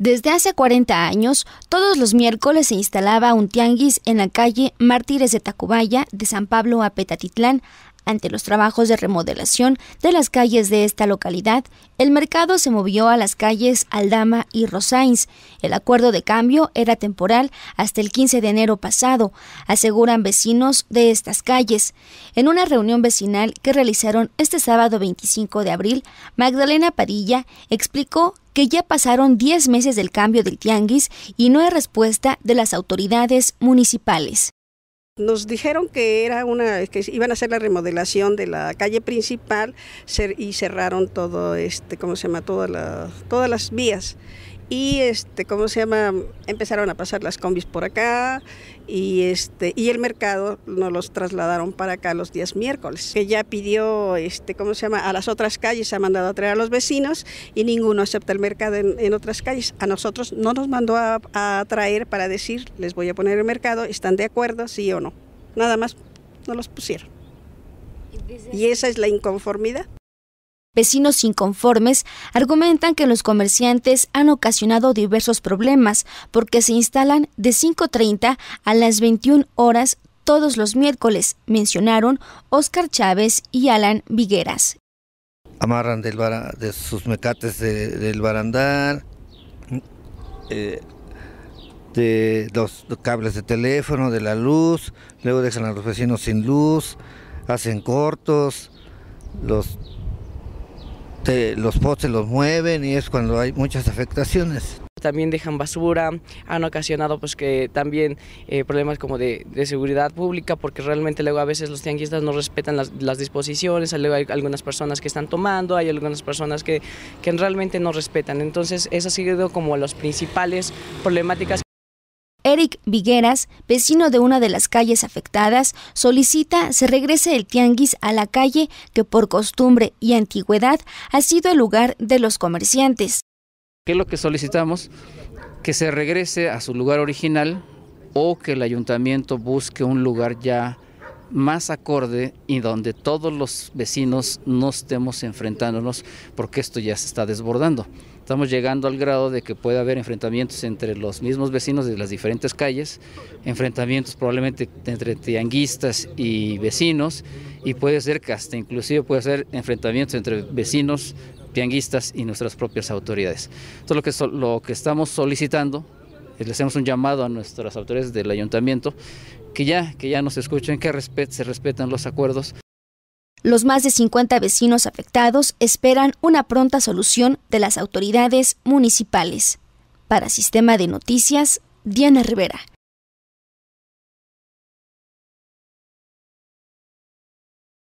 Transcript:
Desde hace 40 años, todos los miércoles se instalaba un tianguis en la calle Mártires de Tacubaya, de San Pablo a Petatitlán, ante los trabajos de remodelación de las calles de esta localidad, el mercado se movió a las calles Aldama y Rosains. El acuerdo de cambio era temporal hasta el 15 de enero pasado, aseguran vecinos de estas calles. En una reunión vecinal que realizaron este sábado 25 de abril, Magdalena Padilla explicó que ya pasaron 10 meses del cambio del tianguis y no hay respuesta de las autoridades municipales. Nos dijeron que era una que iban a hacer la remodelación de la calle principal y cerraron todo este, ¿cómo se llama? todas las vías y este, ¿cómo se llama? Empezaron a pasar las combis por acá y este y el mercado no los trasladaron para acá los días miércoles, que ya pidió este, ¿cómo se llama? a las otras calles ha mandado a traer a los vecinos y ninguno acepta el mercado en, otras calles. A nosotros no nos mandó a, a traer para decir, les voy a poner el mercado, ¿están de acuerdo sí o no? Nada más no los pusieron. Y esa es la inconformidad. Vecinos inconformes argumentan que los comerciantes han ocasionado diversos problemas porque se instalan de 5.30 a las 21 horas todos los miércoles, mencionaron Oscar Chávez y Alan Vigueras. Amarran de sus mecates del barandal, eh, de los cables de teléfono, de la luz, luego dejan a los vecinos sin luz, hacen cortos, los los postes los mueven y es cuando hay muchas afectaciones. También dejan basura, han ocasionado pues que también eh, problemas como de, seguridad pública porque realmente luego a veces los tianguistas no respetan las, disposiciones, luego hay algunas personas que están tomando, hay algunas personas que, que realmente no respetan. Entonces eso ha sido como las principales problemáticas. Eric Vigueras, vecino de una de las calles afectadas, solicita se regrese el tianguis a la calle que por costumbre y antigüedad ha sido el lugar de los comerciantes. ¿Qué es lo que solicitamos? Que se regrese a su lugar original o que el ayuntamiento busque un lugar ya más acorde y donde todos los vecinos no estemos enfrentándonos porque esto ya se está desbordando. Estamos llegando al grado de que puede haber enfrentamientos entre los mismos vecinos de las diferentes calles, enfrentamientos probablemente entre tianguistas y vecinos, y puede ser que hasta inclusive puede ser enfrentamientos entre vecinos, tianguistas y nuestras propias autoridades. Entonces lo que, lo que estamos solicitando eh, le hacemos un llamado a nuestras autoridades del ayuntamiento que ya, que ya nos escuchen, que se respetan los acuerdos los más de 50 vecinos afectados esperan una pronta solución de las autoridades municipales. Para Sistema de Noticias, Diana Rivera.